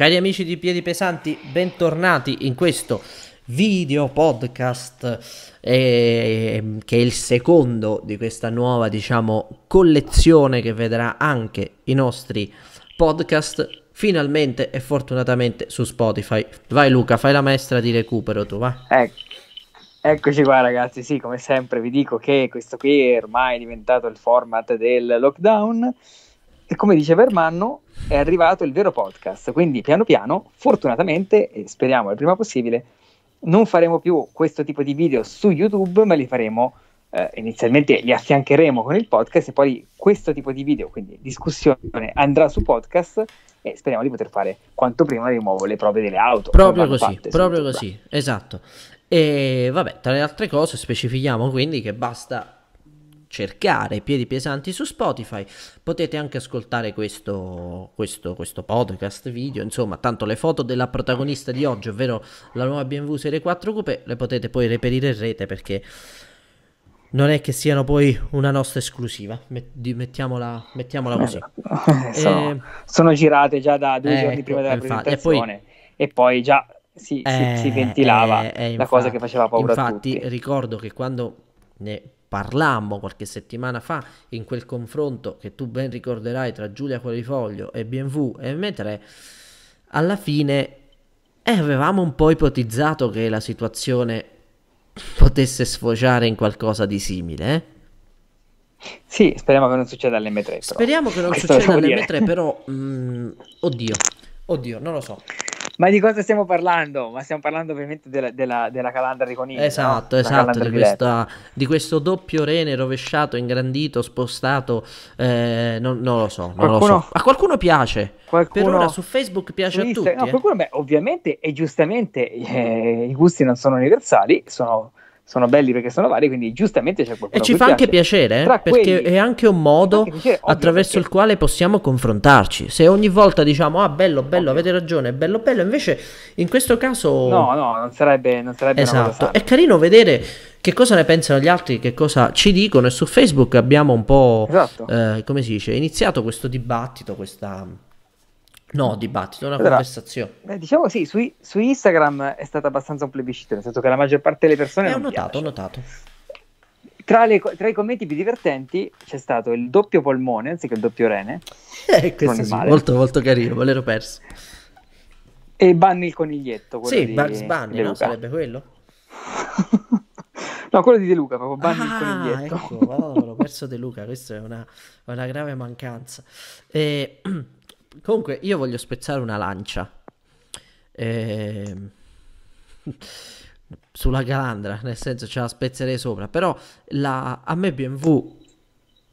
Cari amici di Piedi Pesanti, bentornati in questo video podcast eh, che è il secondo di questa nuova, diciamo, collezione che vedrà anche i nostri podcast finalmente e fortunatamente su Spotify. Vai Luca, fai la maestra di recupero tu, va. Ecco. Eccoci qua ragazzi, sì come sempre vi dico che questo qui è ormai diventato il format del lockdown, e come dice Vermanno, è arrivato il vero podcast. Quindi, piano piano, fortunatamente, e speriamo il prima possibile, non faremo più questo tipo di video su YouTube, ma li faremo. Eh, inizialmente li affiancheremo con il podcast e poi questo tipo di video, quindi discussione, andrà su podcast e speriamo di poter fare quanto prima di nuovo le prove delle auto. Proprio così, proprio così, esatto. E vabbè, tra le altre cose specifichiamo quindi che basta cercare Piedi Pesanti su Spotify, potete anche ascoltare questo, questo, questo podcast, video, insomma, tanto le foto della protagonista di oggi, ovvero la nuova BMW Serie 4 Coupé, le potete poi reperire in rete perché non è che siano poi una nostra esclusiva, mettiamola, mettiamola così. Eh, sono, eh, sono, girate già da due eh, giorni ecco, prima della infatti, presentazione e poi, e poi già si, si, si eh, ventilava eh, la infatti, cosa che faceva paura infatti, ricordo che quando ne parlammo qualche settimana fa in quel confronto che tu ben ricorderai tra Giulia Quarifoglio e BMW e M3, alla fine eh, avevamo un po' ipotizzato che la situazione potesse sfociare in qualcosa di simile. Eh? Sì, speriamo che non succeda all'M3. Però. Speriamo che non Questo succeda all'M3, dire. però... Mm, oddio, oddio, non lo so. Ma di cosa stiamo parlando? Ma stiamo parlando ovviamente della, della, della calandra di coniglio. Esatto, no? esatto, esatto di, questa, di, questo doppio rene rovesciato, ingrandito, spostato, eh, non, non, lo so, non lo so. A qualcuno piace. Qualcuno... Per ora su Facebook piace Insta... a tutti. No, eh. qualcuno, beh, ovviamente e giustamente eh, i gusti non sono universali, sono sono belli perché sono vari, quindi giustamente c'è qualcuno. E ci fa anche piacere, eh? perché quelli... è anche un modo piacere, attraverso perché... il quale possiamo confrontarci. Se ogni volta diciamo, ah bello, bello, ovvio. avete ragione, bello, bello, invece in questo caso... No, no, non sarebbe... Non sarebbe esatto, è carino vedere che cosa ne pensano gli altri, che cosa ci dicono e su Facebook abbiamo un po'... Esatto. Eh, come si dice? Iniziato questo dibattito, questa No, dibattito, una allora, conversazione. Beh, diciamo sì, su, su, Instagram è stato abbastanza un plebiscito, nel senso che la maggior parte delle persone... Eh, ho notato, piace. ho notato. Tra, le, tra, i commenti più divertenti c'è stato il doppio polmone anziché il doppio rene. Eh, questo sì, molto, molto carino, me l'ero perso. E Bunny il coniglietto. Sì, di, Bugs Bunny, no? Sarebbe quello? no, quello di De Luca, proprio Banni ah, il coniglietto. ecco, oh, perso De Luca, questa è una, una grave mancanza. E... Eh, Comunque, io voglio spezzare una lancia. Ehm... Sulla calandra, nel senso ce la spezzerei sopra. Però la... a me BMW.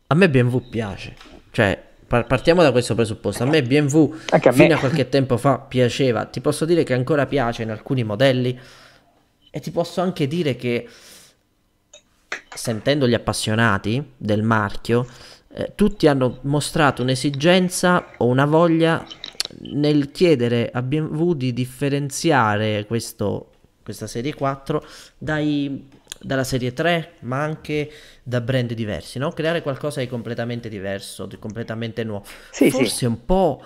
A me BMW piace. Cioè, partiamo da questo presupposto. A me BMW Anche a fino me. a qualche tempo fa piaceva. Ti posso dire che ancora piace in alcuni modelli. E ti posso anche dire che sentendo gli appassionati del marchio, eh, tutti hanno mostrato un'esigenza o una voglia nel chiedere a BMW di differenziare questo, questa serie 4 dai, dalla serie 3, ma anche da brand diversi, no? creare qualcosa di completamente diverso, di completamente nuovo. Sì, Forse sì. un po'...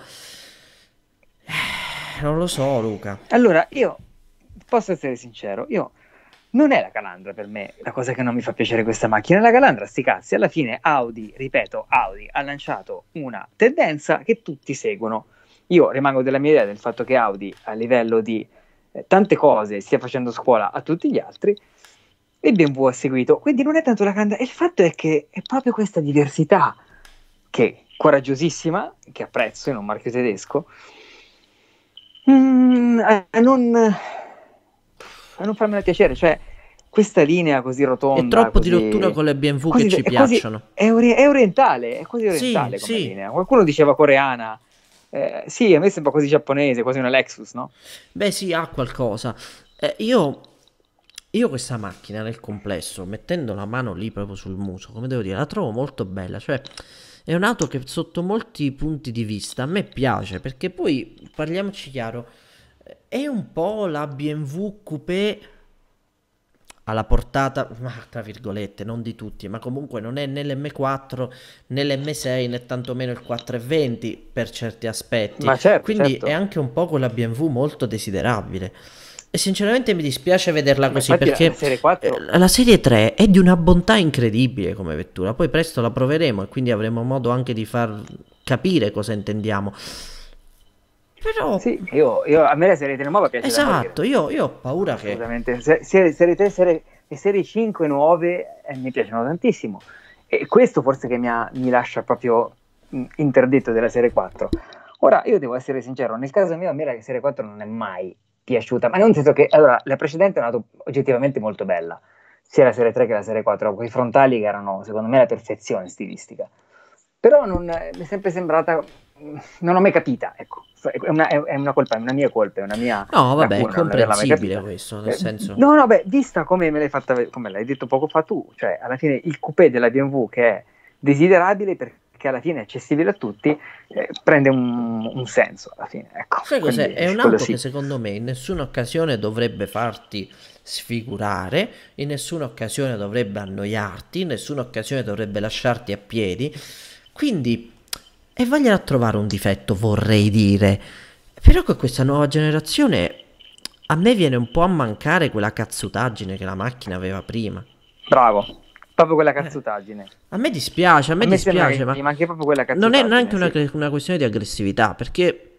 Eh, non lo so, Luca. Allora, io posso essere sincero, io non è la calandra per me la cosa che non mi fa piacere questa macchina, la calandra, sti cazzi, alla fine Audi, ripeto, Audi ha lanciato una tendenza che tutti seguono. Io rimango della mia idea del fatto che Audi a livello di eh, tante cose stia facendo scuola a tutti gli altri e BMW ha seguito, quindi non è tanto la calandra, il fatto è che è proprio questa diversità che coraggiosissima, che apprezzo in un marchio tedesco, mm, a non ma eh, non fammela piacere, cioè questa linea così rotonda. È troppo così... di rottura con le BMW quasi, che ci è piacciono. Quasi, è, ori- è, orientale, è quasi orientale sì, come sì. linea. Qualcuno diceva coreana. Eh, sì, a me sembra quasi giapponese, quasi una Lexus, no? Beh, sì, ha qualcosa. Eh, io, io, questa macchina nel complesso, mettendo la mano lì proprio sul muso, come devo dire, la trovo molto bella. Cioè, è un'auto che sotto molti punti di vista a me piace, perché poi, parliamoci chiaro, è un po' la BMW coupé alla portata, ma tra virgolette, non di tutti, ma comunque non è né l'M4 né l'M6 né tantomeno il 420 per certi aspetti. Ma certo, Quindi certo. è anche un po' quella BMW molto desiderabile. E sinceramente mi dispiace vederla ma così perché la serie, 4... Eh, la serie 3 è di una bontà incredibile come vettura. Poi presto la proveremo e quindi avremo modo anche di far capire cosa intendiamo. Però... Sì, io, io, a me la serie 3 nuova piace. Esatto, io, io, ho paura che... Assolutamente, serie, serie 3 serie, e serie 5 nuove eh, mi piacciono tantissimo. E questo forse che mi, ha, mi lascia proprio mm, interdetto della serie 4. Ora, io devo essere sincero, nel caso mio a me la serie 4 non è mai piaciuta, ma nel senso che allora, la precedente è andata oggettivamente molto bella, sia la serie 3 che la serie 4, con i frontali che erano secondo me la perfezione stilistica. Però non, mi è sempre sembrata non ho mai capita, ecco. È una, è una, colpa, è una mia colpa, è una mia... No, vabbè, è comprensibile questo, nel eh, senso... No, no, beh, vista come me l'hai fatta, come l'hai detto poco fa tu, cioè, alla fine il coupé della BMW che è desiderabile perché alla fine è accessibile a tutti, eh, prende un, un, senso alla fine, ecco. Sai cos'è? è un'auto sì. che secondo me in nessuna occasione dovrebbe farti sfigurare, in nessuna occasione dovrebbe annoiarti, in nessuna occasione dovrebbe lasciarti a piedi, quindi e vagliela trovare un difetto, vorrei dire. Però con questa nuova generazione a me viene un po' a mancare quella cazzutaggine che la macchina aveva prima. Bravo, proprio quella cazzutaggine. Eh, a me dispiace, a me, a me dispiace, ma manca proprio quella cazzutaggine. Non è neanche sì. una, una, questione di aggressività, perché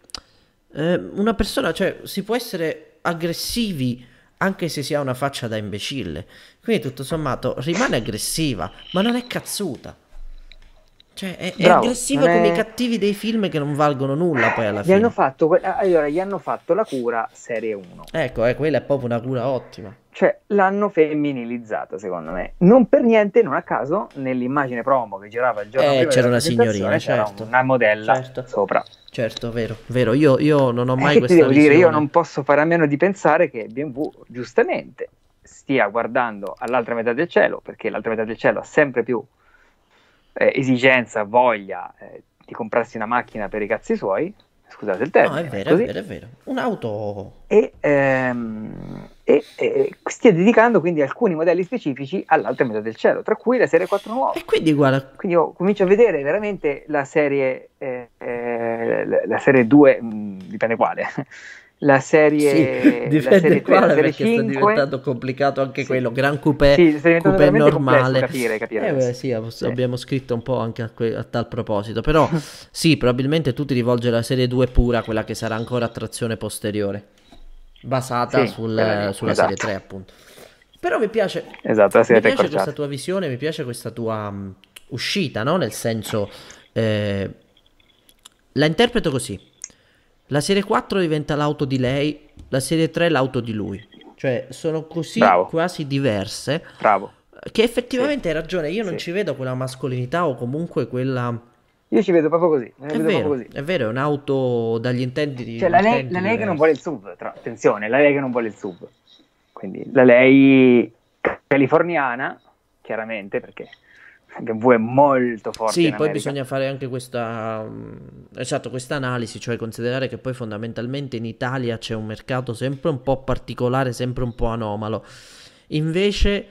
eh, una persona, cioè, si può essere aggressivi anche se si ha una faccia da imbecille. Quindi tutto sommato rimane aggressiva, ma non è cazzuta. Cioè, è, Bravo, è aggressiva come è... i cattivi dei film che non valgono nulla poi alla gli fine. Hanno fatto allora, gli hanno fatto la cura serie 1. Ecco, eh, quella è proprio una cura ottima. Cioè, l'hanno femminilizzata, secondo me. Non per niente, non a caso, nell'immagine promo che girava il giorno eh, prima c'era una signorina, certo. una modella certo. sopra. Certo, vero, vero. Io, io non ho eh, mai eh, questa devo visione. dire, io non posso fare a meno di pensare che BMW, giustamente, stia guardando all'altra metà del cielo, perché l'altra metà del cielo ha sempre più eh, esigenza, voglia eh, di comprarsi una macchina per i cazzi suoi, scusate il tempo. No, è vero, così, è vero, è vero. Un'auto. E, ehm, e, e, stia dedicando quindi alcuni modelli specifici all'altra metà del cielo, tra cui la serie 4 nuova. E quindi guarda. Quindi io comincio a vedere veramente la serie, eh, eh, la serie 2, mh, mm, dipende quale, la serie, sì, la serie 3, quale, la serie 5 sta diventando complicato anche sì. quello gran coupé, sì, coupé normale capire, capire eh, beh, sì, abbiamo scritto un po' anche a, que- a tal proposito però sì probabilmente tu ti rivolgi alla serie 2 pura quella che sarà ancora attrazione posteriore basata sul, sulla esatto. serie 3 appunto però mi piace, esatto, mi piace questa tua visione mi piace questa tua um, uscita no? nel senso eh, la interpreto così la serie 4 diventa l'auto di lei, la serie 3 l'auto di lui. Cioè, sono così Bravo. quasi diverse. Bravo. Che effettivamente sì. hai ragione, io non ci vedo quella mascolinità o comunque quella... Io ci vedo proprio così. Eh, è vedo vero, proprio così. è vero, è un'auto dagli intenti Cioè, la lei, la lei che non vuole il sub, tra, attenzione, la lei che non vuole il sub. Quindi la lei californiana, chiaramente, perché che V è molto forte. Sì, poi America. bisogna fare anche questa mm, esatto, questa analisi, cioè considerare che poi fondamentalmente in Italia c'è un mercato sempre un po' particolare, sempre un po' anomalo. Invece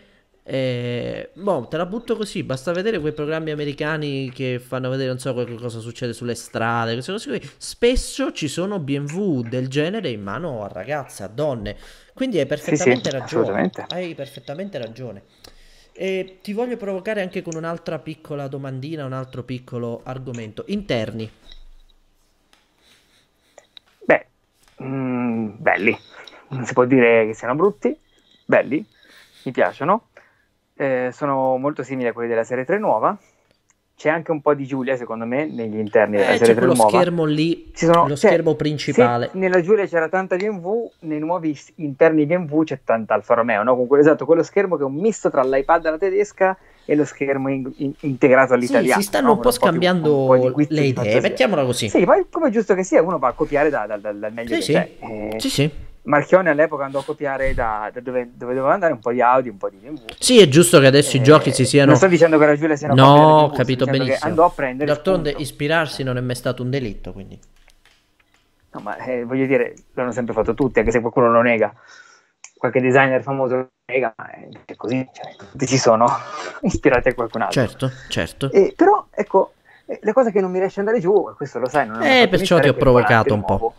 eh, boh, te la butto così. Basta vedere quei programmi americani che fanno vedere, non so, cosa succede sulle strade. Queste cose qui. Spesso ci sono BMW del genere in mano a ragazze, a donne. Quindi hai perfettamente sì, sì, ragione. Hai perfettamente ragione. E ti voglio provocare anche con un'altra piccola domandina, un altro piccolo argomento. Interni. Beh, mh, mm, belli. Non si può dire che siano brutti, belli, mi piacciono. Eh, sono molto simili a quelli della serie 3 nuova, c'è anche un po' di Giulia, secondo me, negli interni della eh, serie c'è quello schermo lì, Ci sono, lo cioè, schermo principale. nella Giulia c'era tanta BMW, nei nuovi interni BMW c'è tanta Alfa Romeo, no? Con esatto, quello schermo che è un misto tra l'iPad alla tedesca e lo schermo in, in, integrato all'italiano. Sì, si stanno no? un po' scambiando un po di, un po le idee, mettiamola così. Sì, poi come è giusto che sia, uno va a copiare da, da, da, dal meglio sì, che sì. c'è. Eh, sì, sì. Eh, Marchione all'epoca andò a copiare da, da dove, dove doveva andare un po' di Audi, un po' di BMW. Sì, è giusto che adesso eh, i giochi si siano. Non sto dicendo che era Giulia sia una No, ho capito benissimo. Andò a prendere. D'altronde, spunto. ispirarsi non è mai stato un delitto, quindi. No, ma eh, voglio dire, l'hanno sempre fatto tutti, anche se qualcuno lo nega. Qualche designer famoso lo nega, ma eh, è così. Cioè, ci sono ispirati a qualcun altro. Certo, certo. Eh, però, ecco, eh, la cosa che non mi riesce ad andare giù, questo lo sai, non è Eh, perciò ti ho provocato un po'. Nuovo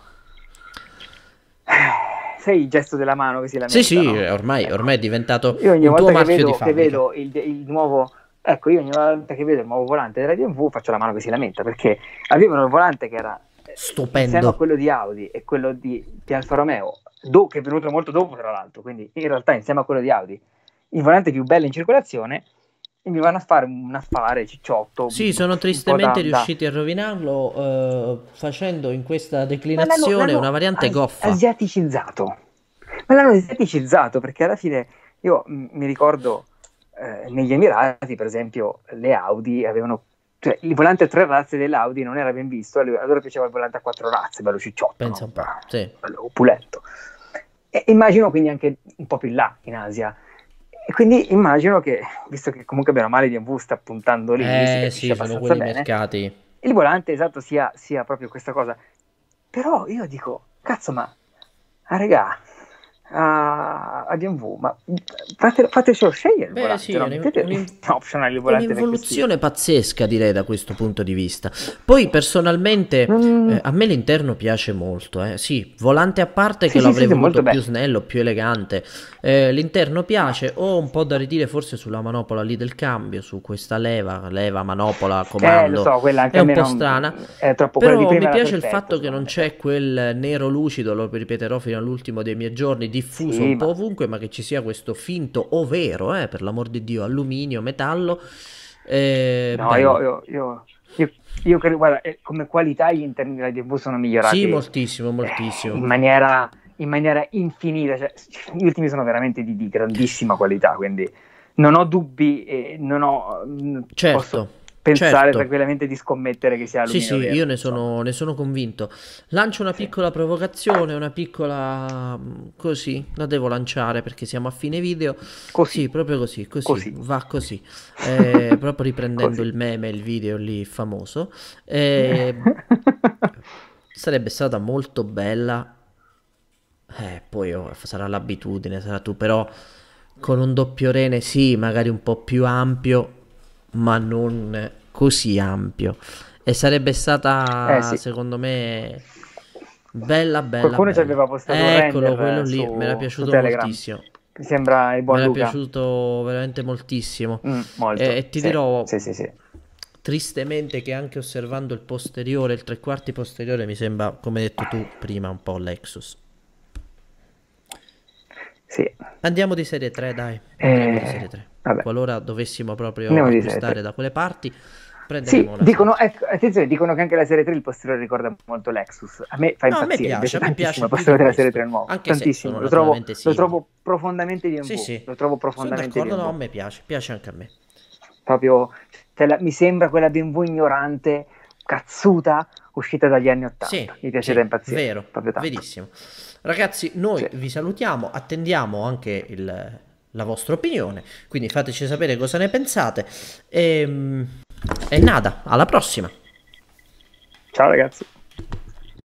sai il gesto della mano che si lamenta? Sì, sì, no? Eh, ormai, ecco. ormai, è diventato io ogni un volta che vedo, che vedo il, il, nuovo... Ecco, io ogni volta che vedo il nuovo volante della DMV faccio la mano che si lamenta, perché avevano il volante che era... Eh, Stupendo. a quello di Audi e quello di, di Alfa Romeo, do, che è venuto molto dopo tra l'altro, quindi in realtà insieme a quello di Audi, il volante più bello in circolazione quindi vanno a fare un affare cicciotto. Sì, sono tristemente da, riusciti a rovinarlo eh, facendo in questa declinazione una variante as- goffa. Asiaticizzato. Ma l'hanno asiaticizzato perché alla fine io m- mm, mi ricordo eh, negli Emirati, per esempio, le Audi avevano cioè il volante a tre razze dell'Audi non era ben visto, allora piaceva il volante a quattro razze, bello cicciotto, Pensa un po', sì. bello opulento. E immagino quindi anche un po' più in là, in Asia, e quindi immagino che, visto che comunque bene o male BMW sta puntando lì, eh, sì, sono quelli bene, mercati. il volante esatto sia, sia proprio questa cosa. Però io dico, cazzo ma, ah, regà, a, a DMV, ma fate, fatecelo scegliere Beh, volante, sì, non mettete un, optional il volante un'evoluzione pazzesca direi da questo punto di vista poi personalmente mm. eh, a me l'interno piace molto eh. sì, volante a parte sì, che sì, l'avrei sì, voluto più snello, più elegante eh, l'interno piace, ho un po' da ridire forse sulla manopola lì del cambio su questa leva, leva manopola eh, comando, eh, so, quella anche è un po' strana è troppo però mi piace il fatto che non c'è quel nero lucido, lo ripeterò fino all'ultimo dei miei giorni diffuso sì, un po' ovunque, ma che ci sia questo finto o vero, eh, per l'amor di Dio, alluminio, metallo. Eh, no, io, io, io, io, credo, guarda, eh, come qualità gli interni della TV sono migliorati. Sì, moltissimo, moltissimo. Eh, in maniera, in maniera infinita, cioè, gli ultimi sono veramente di, di grandissima qualità, quindi non ho dubbi, eh, non ho... Mm, certo. Posso pensare certo. tranquillamente di scommettere che sia lui. Sì, sì, vero, io ne sono, ne sono, convinto. Lancio una sì. piccola provocazione, una piccola... Mm, così, la devo lanciare perché siamo a fine video. Così. Sì, proprio così, così, così. va così. Eh, proprio riprendendo così. il meme, il video lì famoso. Eh, sarebbe stata molto bella. Eh, poi oh, sarà l'abitudine, sarà tu, però con un doppio rene sì, magari un po' più ampio, ma non così ampio. E sarebbe stata, eh sì. secondo me, bella, bella. Qualcuno bella. ci aveva postato eh, Eccolo, quello eh, lì, su, mi era piaciuto moltissimo. Mi sembra il buon Mi era piaciuto veramente moltissimo. Mm, molto. E, e, ti sì. dirò... Sì, sì, sì tristemente che anche osservando il posteriore, il tre quarti posteriore, mi sembra, come detto tu prima, un po' Lexus. Sì. Andiamo di serie 3, dai. Eh, Andiamo eh, di serie 3. Vabbè. Qualora dovessimo proprio Andiamo da quelle parti, sì, dicono, ecco, attenzione, dicono che anche la serie 3 il posteriore ricorda molto Lexus. A me fa no, impazzire, a me piace, a piace il posteriore della serie 3 nuovo, anche tantissimo, lo trovo, lo trovo, profondamente di sì, sì. lo trovo profondamente Sono d'accordo, no, a me piace, piace anche a me. Proprio cioè, la, mi sembra quella BMW ignorante, cazzuta, uscita dagli anni 80. Sì, mi piace sì, da impazzire. Vero, proprio tanto. verissimo. Ragazzi, noi sì. vi salutiamo, attendiamo anche il, la vostra opinione, quindi fateci sapere cosa ne pensate. E, ehm, e nada, alla prossima. Ciao ragazzi.